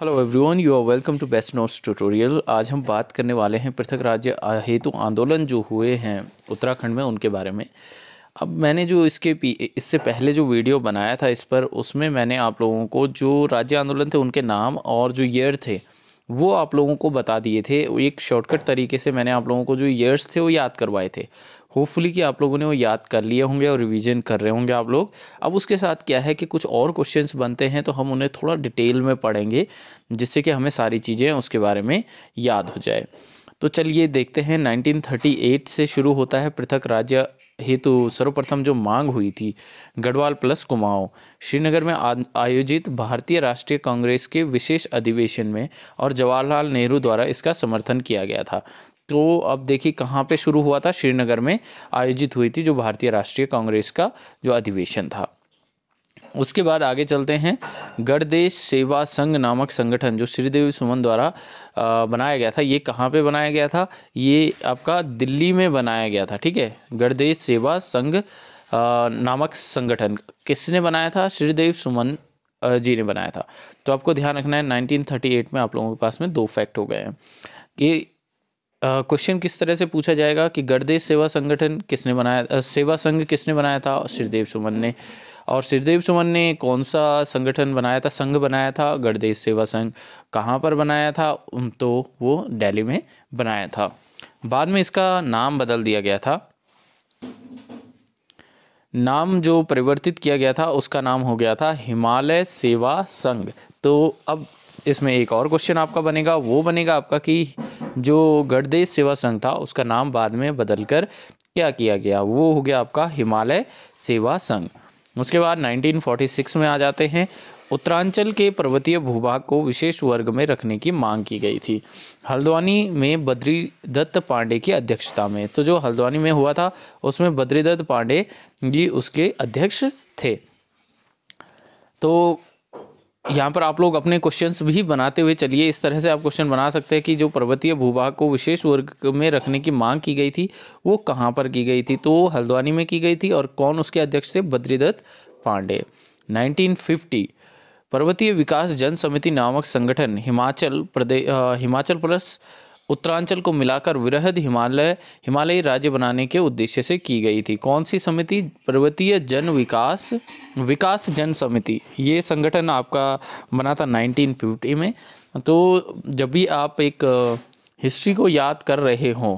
hello everyone you are welcome to best notes tutorial आज हम बात करने वाले हैं पृथक राज्य हेतु आंदोलन जो हुए हैं उत्तराखंड में उनके बारे में अब मैंने जो इसके पी इससे पहले जो वीडियो बनाया था इस पर उसमें मैंने आप लोगों को जो राज्य आंदोलन थे उनके नाम और जो ईयर थे वो आप लोगों को बता दिए थे एक शॉर्टकट तरीके से मैंने आप लोगों को जो ईयर्स थे वो याद करवाए थे होपफुली कि आप लोगों ने वो याद कर लिए होंगे और रिवीजन कर रहे होंगे आप लोग अब उसके साथ क्या है कि कुछ और क्वेश्चंस बनते हैं तो हम उन्हें थोड़ा डिटेल में पढ़ेंगे जिससे कि हमें सारी चीज़ें उसके बारे में याद हो जाए तो चलिए देखते हैं 1938 से शुरू होता है पृथक राज्य हेतु सर्वप्रथम जो मांग हुई थी गढ़वाल प्लस कुमाऊं श्रीनगर में आयोजित भारतीय राष्ट्रीय कांग्रेस के विशेष अधिवेशन में और जवाहरलाल नेहरू द्वारा इसका समर्थन किया गया था तो अब देखिए कहाँ पे शुरू हुआ था श्रीनगर में आयोजित हुई थी जो भारतीय राष्ट्रीय कांग्रेस का जो अधिवेशन था उसके बाद आगे चलते हैं गढ़देश सेवा संघ नामक संगठन जो श्रीदेवी सुमन द्वारा बनाया गया था ये कहाँ पे बनाया गया था ये आपका दिल्ली में बनाया गया था ठीक है गढ़देश सेवा संघ नामक संगठन किसने बनाया था श्रीदेव सुमन जी ने बनाया था तो आपको ध्यान रखना है 1938 में आप लोगों के पास में दो फैक्ट हो गए हैं कि क्वेश्चन किस तरह से पूछा जाएगा कि गर्देश सेवा संगठन किसने बनाया आ, सेवा संघ किसने बनाया था श्रीदेव सुमन ने और श्रीदेव सुमन ने कौन सा संगठन बनाया था संघ बनाया था गर्देश सेवा संघ कहाँ पर बनाया था तो वो दिल्ली में बनाया था बाद में इसका नाम बदल दिया गया था नाम जो परिवर्तित किया गया था उसका नाम हो गया था हिमालय सेवा संघ तो अब इसमें एक और क्वेश्चन आपका बनेगा वो बनेगा आपका कि जो गढ़देश सेवा संघ था उसका नाम बाद में बदलकर क्या किया गया वो हो गया आपका हिमालय सेवा संघ उसके बाद 1946 में आ जाते हैं उत्तरांचल के पर्वतीय भूभाग को विशेष वर्ग में रखने की मांग की गई थी हल्द्वानी में बद्री दत्त पांडे की अध्यक्षता में तो जो हल्द्वानी में हुआ था उसमें बद्री दत्त पांडे जी उसके अध्यक्ष थे तो यहाँ पर आप लोग अपने क्वेश्चंस भी बनाते हुए चलिए इस तरह से आप क्वेश्चन बना सकते हैं कि जो पर्वतीय भूभाग को विशेष वर्ग में रखने की मांग की गई थी वो कहाँ पर की गई थी तो हल्द्वानी में की गई थी और कौन उसके अध्यक्ष थे बद्रीदत्त पांडे 1950 पर्वतीय विकास जन समिति नामक संगठन हिमाचल प्रदेश हिमाचल प्लस उत्तरांचल को मिलाकर वृहद हिमालय हिमालयी राज्य बनाने के उद्देश्य से की गई थी कौन सी समिति पर्वतीय जन विकास विकास जन समिति ये संगठन आपका बना था फिफ्टी में तो जब भी आप एक हिस्ट्री को याद कर रहे हों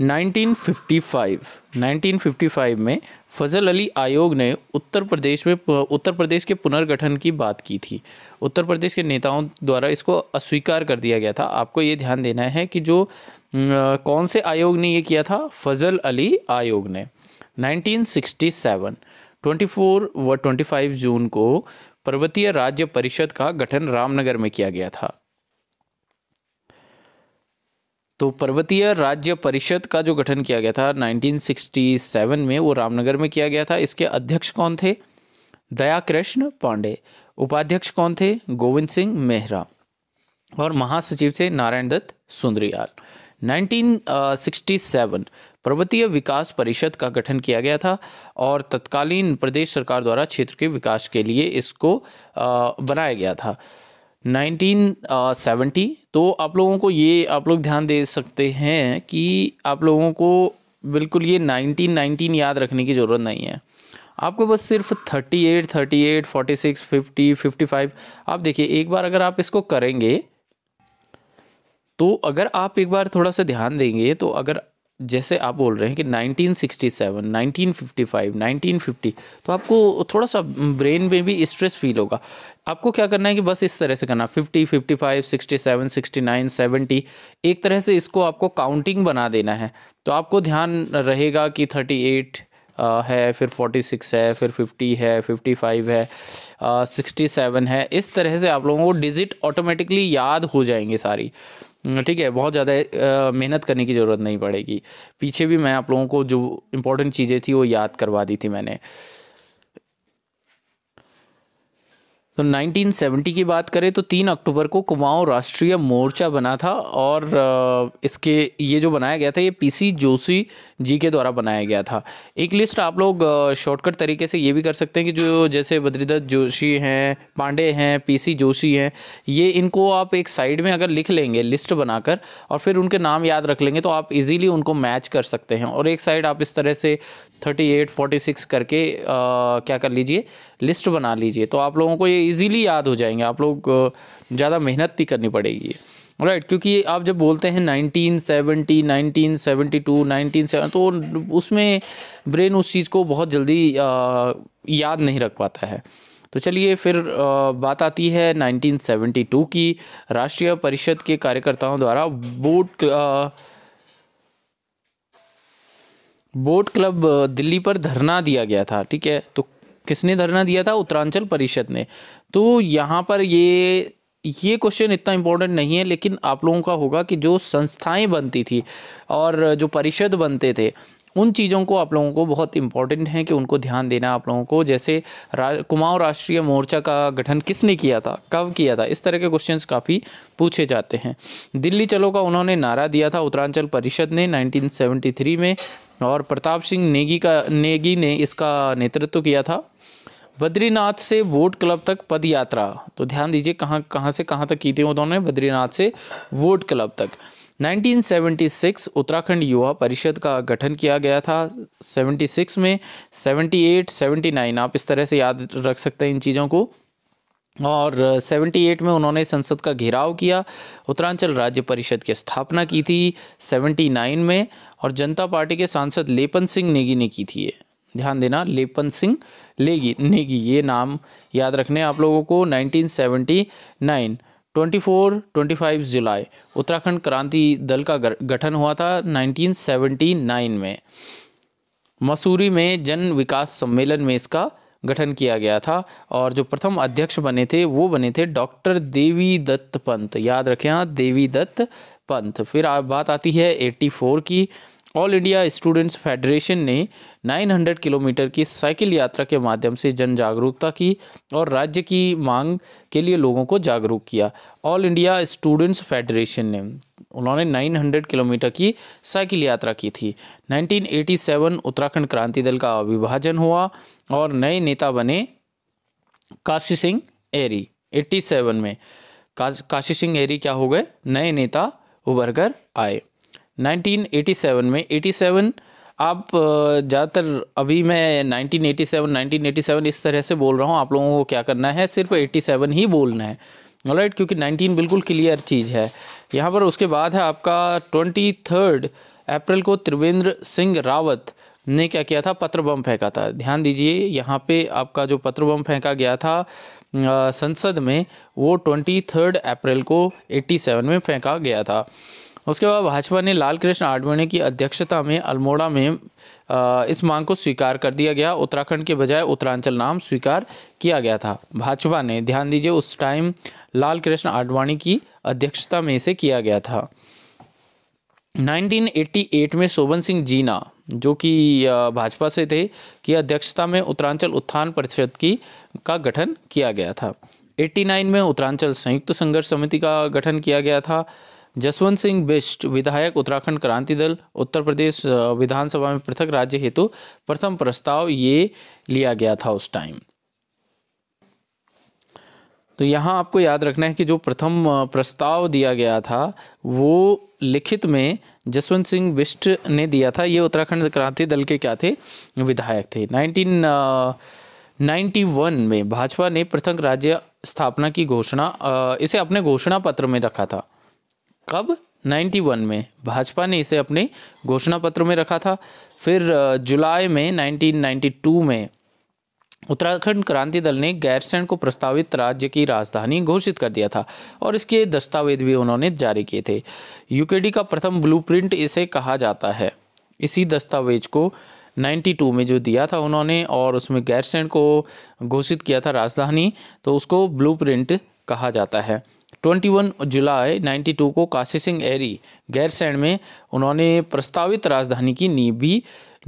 1955 1955 में फजल अली आयोग ने उत्तर प्रदेश में उत्तर प्रदेश के पुनर्गठन की बात की थी उत्तर प्रदेश के नेताओं द्वारा इसको अस्वीकार कर दिया गया था आपको ये ध्यान देना है कि जो कौन से आयोग ने ये किया था फजल अली आयोग ने 1967 24 व 25 जून को पर्वतीय राज्य परिषद का गठन रामनगर में किया गया था तो पर्वतीय राज्य परिषद का जो गठन किया गया था 1967 में वो रामनगर में किया गया था इसके अध्यक्ष कौन थे दया कृष्ण पांडे उपाध्यक्ष कौन थे गोविंद सिंह मेहरा और महासचिव थे नारायण दत्त सुंदरियाल 1967 पर्वतीय विकास परिषद का गठन किया गया था और तत्कालीन प्रदेश सरकार द्वारा क्षेत्र के विकास के लिए इसको बनाया गया था 1970 uh, तो आप लोगों को ये आप लोग ध्यान दे सकते हैं कि आप लोगों को बिल्कुल ये 1919 याद रखने की ज़रूरत नहीं है आपको बस सिर्फ 38, 38, 46, 50, 55 आप देखिए एक बार अगर आप इसको करेंगे तो अगर आप एक बार थोड़ा सा ध्यान देंगे तो अगर जैसे आप बोल रहे हैं कि 1967, 1955, 1950 तो आपको थोड़ा सा ब्रेन में भी स्ट्रेस फील होगा आपको क्या करना है कि बस इस तरह से करना 50, 55, 67, 69, 70 एक तरह से इसको आपको काउंटिंग बना देना है तो आपको ध्यान रहेगा कि 38 Uh, है फिर 46 है फिर 50 है 55 है uh, 67 है इस तरह से आप लोगों को डिजिट ऑटोमेटिकली याद हो जाएंगे सारी हम्म, ठीक है बहुत ज़्यादा मेहनत करने की ज़रूरत नहीं पड़ेगी पीछे भी मैं आप लोगों को जो इम्पोर्टेंट चीज़ें थी वो याद करवा दी थी मैंने तो 1970 की बात करें तो 3 अक्टूबर को कुमाऊं राष्ट्रीय मोर्चा बना था और इसके ये जो बनाया गया था ये पीसी जोशी जी के द्वारा बनाया गया था एक लिस्ट आप लोग शॉर्टकट तरीके से ये भी कर सकते हैं कि जो जैसे बद्रीदत्त जोशी हैं पांडे हैं पीसी जोशी हैं ये इनको आप एक साइड में अगर लिख लेंगे लिस्ट बनाकर और फिर उनके नाम याद रख लेंगे तो आप इजीली उनको मैच कर सकते हैं और एक साइड आप इस तरह से थर्टी एट करके आ, क्या कर लीजिए लिस्ट बना लीजिए तो आप लोगों को ये इजीली याद हो जाएंगे आप लोग ज़्यादा मेहनत नहीं करनी पड़ेगी राइट right, क्योंकि आप जब बोलते हैं 1970, 1972, 1970 तो उसमें ब्रेन उस चीज़ को बहुत जल्दी आ, याद नहीं रख पाता है तो चलिए फिर आ, बात आती है 1972 की राष्ट्रीय परिषद के कार्यकर्ताओं द्वारा बोट आ, बोट क्लब दिल्ली पर धरना दिया गया था ठीक है तो किसने धरना दिया था उत्तरांचल परिषद ने तो यहाँ पर ये ये क्वेश्चन इतना इम्पोर्टेंट नहीं है लेकिन आप लोगों का होगा कि जो संस्थाएं बनती थी और जो परिषद बनते थे उन चीज़ों को आप लोगों को बहुत इम्पोर्टेंट है कि उनको ध्यान देना आप लोगों को जैसे रा, कुमाऊँ राष्ट्रीय मोर्चा का गठन किसने किया था कब किया था इस तरह के क्वेश्चन काफ़ी पूछे जाते हैं दिल्ली चलो का उन्होंने नारा दिया था उत्तरांचल परिषद ने 1973 में और प्रताप सिंह नेगी का नेगी ने इसका नेतृत्व किया था बद्रीनाथ से वोट क्लब तक पद यात्रा तो ध्यान दीजिए कहाँ कहाँ से कहाँ तक की थी उन्होंने बद्रीनाथ से वोट क्लब तक 1976 उत्तराखंड युवा परिषद का गठन किया गया था 76 में 78, 79 आप इस तरह से याद रख सकते हैं इन चीज़ों को और 78 में उन्होंने संसद का घेराव किया उत्तरांचल राज्य परिषद की स्थापना की थी 79 में और जनता पार्टी के सांसद लेपन सिंह नेगी ने की थी ध्यान देना लेपन सिंह लेगी नेगी ये नाम याद रखने आप लोगों को 1979 24 25 जुलाई उत्तराखंड क्रांति दल का गठन हुआ था 1979 में मसूरी में जन विकास सम्मेलन में इसका गठन किया गया था और जो प्रथम अध्यक्ष बने थे वो बने थे डॉक्टर देवी दत्त पंत याद रखें हाँ, देवी दत्त पंत फिर आप बात आती है 84 की ऑल इंडिया स्टूडेंट्स फेडरेशन ने 900 किलोमीटर की साइकिल यात्रा के माध्यम से जन जागरूकता की और राज्य की मांग के लिए लोगों को जागरूक किया ऑल इंडिया स्टूडेंट्स फेडरेशन ने उन्होंने 900 किलोमीटर की साइकिल यात्रा की थी 1987 उत्तराखंड क्रांति दल का विभाजन हुआ और नए नेता बने काशी सिंह एरी 87 में काशी सिंह एरी क्या हो गए नए नेता उभर कर आए 1987 में 87 आप ज़्यादातर अभी मैं 1987 1987 इस तरह से बोल रहा हूँ आप लोगों को क्या करना है सिर्फ 87 ही बोलना है राइट क्योंकि 19 बिल्कुल क्लियर चीज़ है यहाँ पर उसके बाद है आपका ट्वेंटी थर्ड अप्रैल को त्रिवेंद्र सिंह रावत ने क्या किया था पत्र बम फेंका था ध्यान दीजिए यहाँ पे आपका जो पत्र बम फेंका गया था संसद में वो ट्वेंटी थर्ड अप्रैल को 87 में फेंका गया था उसके बाद भाजपा ने लाल कृष्ण आडवाणी की अध्यक्षता में अल्मोड़ा में इस मांग को स्वीकार कर दिया गया उत्तराखंड के बजाय उत्तरांचल नाम स्वीकार किया गया था भाजपा ने ध्यान दीजिए उस टाइम लाल कृष्ण आडवाणी की अध्यक्षता में इसे किया गया था 1988 में शोभन सिंह जीना जो कि भाजपा से थे की अध्यक्षता में उत्तरांचल उत्थान परिषद की का गठन किया गया था 89 में उत्तरांचल संयुक्त संघर्ष समिति का गठन किया गया था जसवंत सिंह बिष्ट विधायक उत्तराखंड क्रांति दल उत्तर प्रदेश विधानसभा में पृथक राज्य हेतु प्रथम प्रस्ताव ये लिया गया था उस टाइम तो यहाँ आपको याद रखना है कि जो प्रथम प्रस्ताव दिया गया था वो लिखित में जसवंत सिंह बिष्ट ने दिया था ये उत्तराखंड क्रांति दल के क्या थे विधायक थे 1991 में भाजपा ने पृथक राज्य स्थापना की घोषणा इसे अपने घोषणा पत्र में रखा था कब 91 में भाजपा ने इसे अपने घोषणा पत्र में रखा था फिर जुलाई में 1992 में उत्तराखंड क्रांति दल ने गैरसैंण को प्रस्तावित राज्य की राजधानी घोषित कर दिया था और इसके दस्तावेज भी उन्होंने जारी किए थे यूकेडी का प्रथम ब्लूप्रिंट इसे कहा जाता है इसी दस्तावेज को 92 में जो दिया था उन्होंने और उसमें गैरसैंड को घोषित किया था राजधानी तो उसको ब्लूप्रिंट कहा जाता है 21 जुलाई 92 को काशी सिंह एरी गैरसैंड में उन्होंने प्रस्तावित राजधानी की नींव भी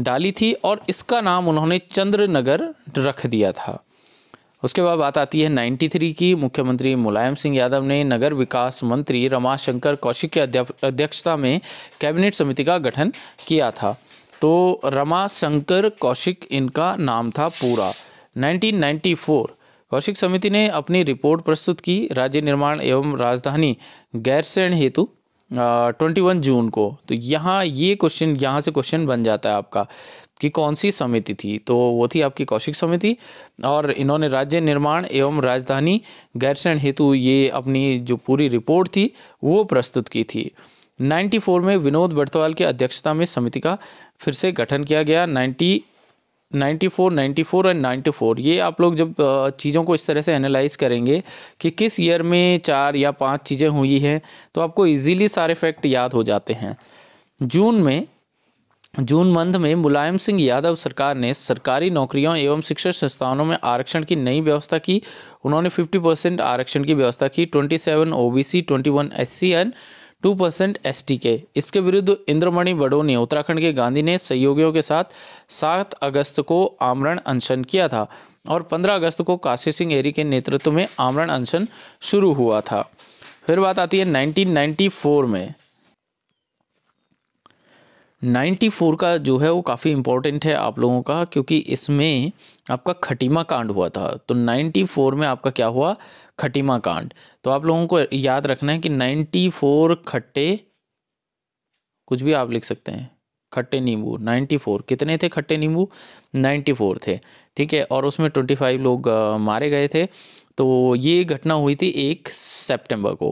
डाली थी और इसका नाम उन्होंने चंद्रनगर रख दिया था उसके बाद बात आती है 93 की मुख्यमंत्री मुलायम सिंह यादव ने नगर विकास मंत्री रमाशंकर कौशिक की अध्यक्षता में कैबिनेट समिति का गठन किया था तो रमाशंकर कौशिक इनका नाम था पूरा 1994 कौशिक समिति ने अपनी रिपोर्ट प्रस्तुत की राज्य निर्माण एवं राजधानी गैरसैण हेतु ट्वेंटी वन जून को तो यहाँ ये क्वेश्चन यहाँ से क्वेश्चन बन जाता है आपका कि कौन सी समिति थी तो वो थी आपकी कौशिक समिति और इन्होंने राज्य निर्माण एवं राजधानी गैरसैण हेतु ये अपनी जो पूरी रिपोर्ट थी वो प्रस्तुत की थी 94 में विनोद बर्तवाल की अध्यक्षता में समिति का फिर से गठन किया गया 94, 94 एंड 94 ये आप लोग जब चीज़ों को इस तरह से एनालाइज करेंगे कि किस ईयर में चार या पांच चीज़ें हुई हैं तो आपको इजीली सारे फैक्ट याद हो जाते हैं जून में जून मंथ में मुलायम सिंह यादव सरकार ने सरकारी नौकरियों एवं शिक्षण संस्थानों में आरक्षण की नई व्यवस्था की उन्होंने 50 परसेंट आरक्षण की व्यवस्था की twenty seven O B and two percent S के इसके विरुद्ध इंद्रमणि बडोनी उत्तराखंड के गांधी ने सहयोगियों के साथ सात अगस्त को आमरण अनशन किया था और 15 अगस्त को काशी सिंह एरी के नेतृत्व में आमरण अनशन शुरू हुआ था फिर बात आती है 1994 में 94 का जो है वो काफ़ी इम्पोर्टेंट है आप लोगों का क्योंकि इसमें आपका खटीमा कांड हुआ था तो 94 में आपका क्या हुआ खटीमा कांड तो आप लोगों को याद रखना है कि 94 खट्टे कुछ भी आप लिख सकते हैं खट्टे नींबू 94 कितने थे खट्टे नींबू 94 थे ठीक है और उसमें 25 लोग मारे गए थे तो ये घटना हुई थी एक सितंबर को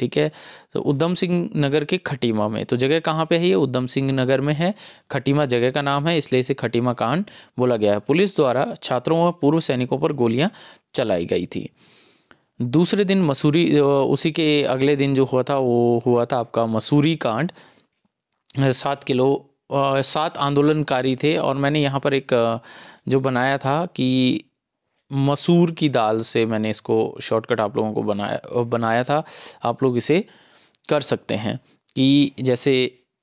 ठीक है तो उधम सिंह नगर के खटीमा में तो जगह कहाँ पे है ये उधम सिंह नगर में है खटीमा जगह का नाम है इसलिए इसे खटीमा कांड बोला गया है पुलिस द्वारा छात्रों व पूर्व सैनिकों पर गोलियां चलाई गई थी दूसरे दिन मसूरी उसी के अगले दिन जो हुआ था वो हुआ था आपका मसूरी कांड सात किलो सात आंदोलनकारी थे और मैंने यहाँ पर एक जो बनाया था कि मसूर की दाल से मैंने इसको शॉर्टकट आप लोगों को बनाया बनाया था आप लोग इसे कर सकते हैं कि जैसे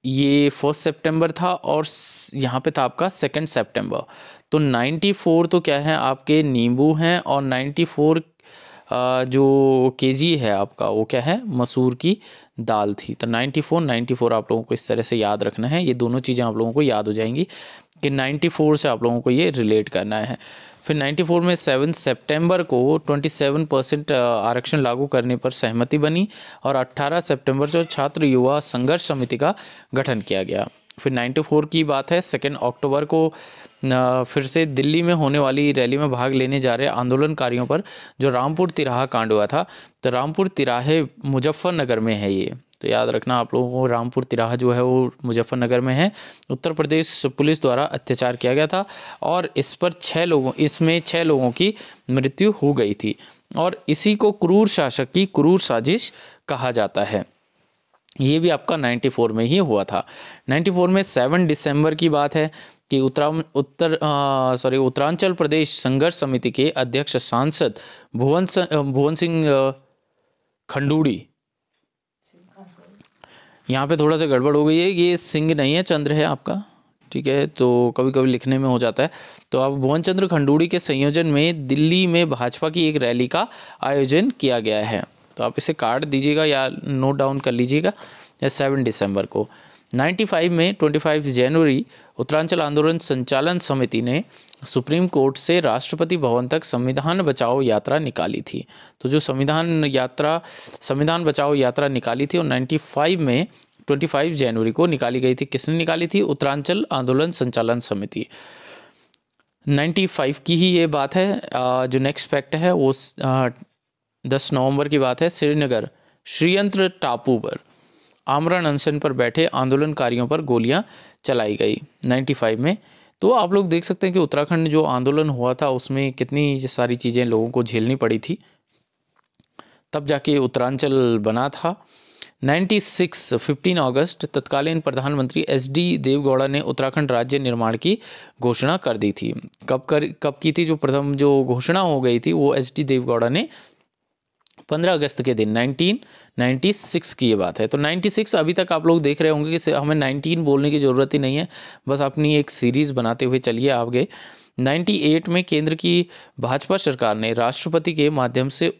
ये फर्स्ट सितंबर था और यहाँ पे था आपका सेकंड सितंबर तो 94 तो क्या है आपके नींबू हैं और 94 जो के जी है आपका वो क्या है मसूर की दाल थी तो 94 94 आप लोगों को इस तरह से याद रखना है ये दोनों चीज़ें आप लोगों को याद हो जाएंगी कि 94 से आप लोगों को ये रिलेट करना है फिर 94 में 7 सितंबर को 27 परसेंट आरक्षण लागू करने पर सहमति बनी और 18 सितंबर को छात्र युवा संघर्ष समिति का गठन किया गया फिर 94 की बात है सेकेंड अक्टूबर को फिर से दिल्ली में होने वाली रैली में भाग लेने जा रहे आंदोलनकारियों पर जो रामपुर तिराहा कांड हुआ था तो रामपुर तिराहे मुजफ्फरनगर में है ये तो याद रखना आप लोगों को रामपुर तिराहा जो है वो मुजफ्फरनगर में है उत्तर प्रदेश पुलिस द्वारा अत्याचार किया गया था और इस पर छः लोगों इसमें छः लोगों की मृत्यु हो गई थी और इसी को क्रूर शासक की क्रूर साजिश कहा जाता है ये भी आपका 94 में ही हुआ था 94 में 7 दिसंबर की बात है कि उत्तरा उत्तर सॉरी उत्तरांचल प्रदेश संघर्ष समिति के अध्यक्ष सांसद भुवन भुवन सिंह खंडूड़ी यहाँ पे थोड़ा सा गड़बड़ हो गई है ये सिंह नहीं है चंद्र है आपका ठीक है तो कभी कभी लिखने में हो जाता है तो अब भुवन चंद्र खंडूड़ी के संयोजन में दिल्ली में भाजपा की एक रैली का आयोजन किया गया है तो आप इसे काट दीजिएगा या नोट डाउन कर लीजिएगा या सेवन दिसंबर को 95 में 25 जनवरी उत्तरांचल आंदोलन संचालन समिति ने सुप्रीम कोर्ट से राष्ट्रपति भवन तक संविधान बचाओ यात्रा निकाली थी तो जो संविधान यात्रा संविधान बचाओ यात्रा निकाली थी और 95 में 25 जनवरी को निकाली गई थी किसने निकाली थी उत्तरांचल आंदोलन संचालन समिति 95 की ही ये बात है जो नेक्स्ट फैक्ट है वो 10 नवंबर की बात है श्रीनगर श्रीयंत्र टापू पर आमरण अनशन पर बैठे आंदोलनकारियों पर गोलियां चलाई गई 95 में तो आप लोग देख सकते हैं कि उत्तराखंड जो आंदोलन हुआ था उसमें कितनी सारी चीज़ें लोगों को झेलनी पड़ी थी तब जाके उत्तरांचल बना था 96 15 अगस्त तत्कालीन प्रधानमंत्री एस डी देवगौड़ा ने उत्तराखंड राज्य निर्माण की घोषणा कर दी थी कब कर कब की थी जो प्रथम जो घोषणा हो गई थी वो एस डी देवगौड़ा ने पंद्रह अगस्त के दिन नाइनटीन नाइन्टी सिक्स की ये बात है तो सिक्स अभी तक आप लोग देख रहे होंगे कि हमें नाइनटीन बोलने की ज़रूरत ही नहीं है बस अपनी एक सीरीज़ बनाते हुए चलिए आगे एट में केंद्र की भाजपा सरकार ने राष्ट्रपति के माध्यम से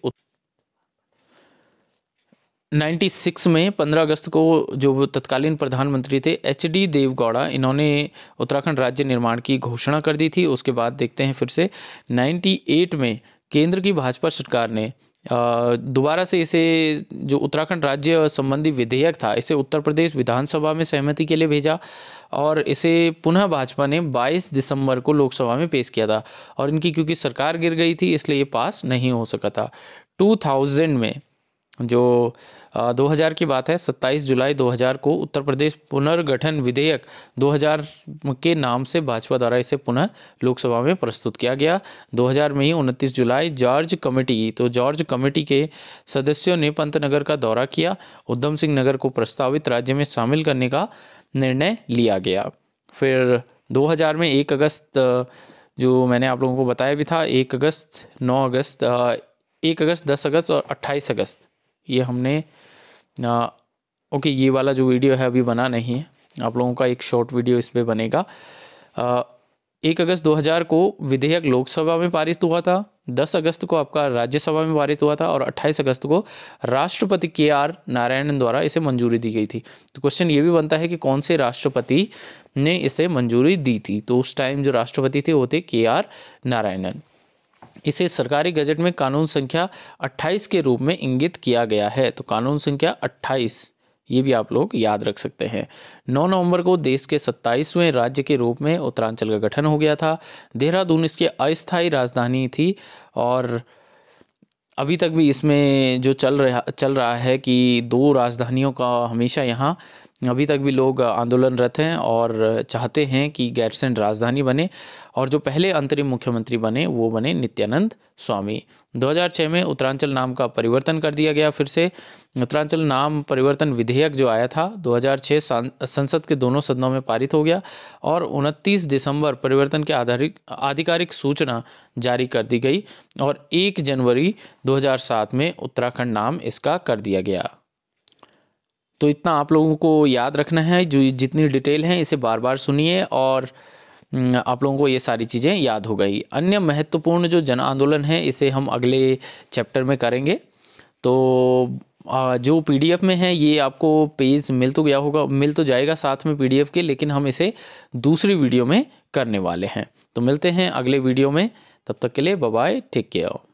96 में 15 अगस्त को जो तत्कालीन प्रधानमंत्री थे एच डी देवगौड़ा इन्होंने उत्तराखंड राज्य निर्माण की घोषणा कर दी थी उसके बाद देखते हैं फिर से 98 में केंद्र की भाजपा सरकार ने दोबारा से इसे जो उत्तराखंड राज्य संबंधी विधेयक था इसे उत्तर प्रदेश विधानसभा में सहमति के लिए भेजा और इसे पुनः भाजपा ने 22 दिसंबर को लोकसभा में पेश किया था और इनकी क्योंकि सरकार गिर गई थी इसलिए ये पास नहीं हो सका था 2000 में जो 2000 की बात है 27 जुलाई 2000 को उत्तर प्रदेश पुनर्गठन विधेयक 2000 के नाम से भाजपा द्वारा इसे पुनः लोकसभा में प्रस्तुत किया गया 2000 में ही उनतीस जुलाई जॉर्ज कमेटी तो जॉर्ज कमेटी के सदस्यों ने पंतनगर का दौरा किया उधम सिंह नगर को प्रस्तावित राज्य में शामिल करने का निर्णय लिया गया फिर 2000 में एक अगस्त जो मैंने आप लोगों को बताया भी था एक अगस्त नौ अगस्त एक अगस्त दस अगस्त और अट्ठाईस अगस्त ये हमने आ, ओके ये वाला जो वीडियो है अभी बना नहीं है आप लोगों का एक शॉर्ट वीडियो इस पर बनेगा आ, एक अगस्त 2000 को विधेयक लोकसभा में पारित हुआ था 10 अगस्त को आपका राज्यसभा में पारित हुआ था और 28 अगस्त को राष्ट्रपति के आर नारायणन द्वारा इसे मंजूरी दी गई थी तो क्वेश्चन ये भी बनता है कि कौन से राष्ट्रपति ने इसे मंजूरी दी थी तो उस टाइम जो राष्ट्रपति थे वो थे के आर नारायणन इसे सरकारी गजट में कानून संख्या 28 के रूप में इंगित किया गया है तो कानून संख्या 28 ये भी आप लोग याद रख सकते हैं 9 नवंबर को देश के 27वें राज्य के रूप में उत्तरांचल का गठन हो गया था देहरादून इसकी अस्थायी राजधानी थी और अभी तक भी इसमें जो चल रहा चल रहा है कि दो राजधानियों का हमेशा यहाँ अभी तक भी लोग आंदोलनरत हैं और चाहते हैं कि गैरसैन राजधानी बने और जो पहले अंतरिम मुख्यमंत्री बने वो बने नित्यानंद स्वामी 2006 में उत्तरांचल नाम का परिवर्तन कर दिया गया फिर से उत्तरांचल नाम परिवर्तन विधेयक जो आया था 2006 संसद के दोनों सदनों में पारित हो गया और 29 दिसंबर परिवर्तन के आधारित आधिकारिक सूचना जारी कर दी गई और 1 जनवरी 2007 में उत्तराखंड नाम इसका कर दिया गया तो इतना आप लोगों को याद रखना है जो जितनी डिटेल है इसे बार बार सुनिए और हम्म, आप लोगों को ये सारी चीज़ें याद हो गई अन्य महत्वपूर्ण जो जन आंदोलन है इसे हम अगले चैप्टर में करेंगे तो जो पीडीएफ में है ये आपको पेज मिल तो गया होगा मिल तो जाएगा साथ में पीडीएफ के लेकिन हम इसे दूसरी वीडियो में करने वाले हैं तो मिलते हैं अगले वीडियो में तब तक के लिए बाय टेक केयर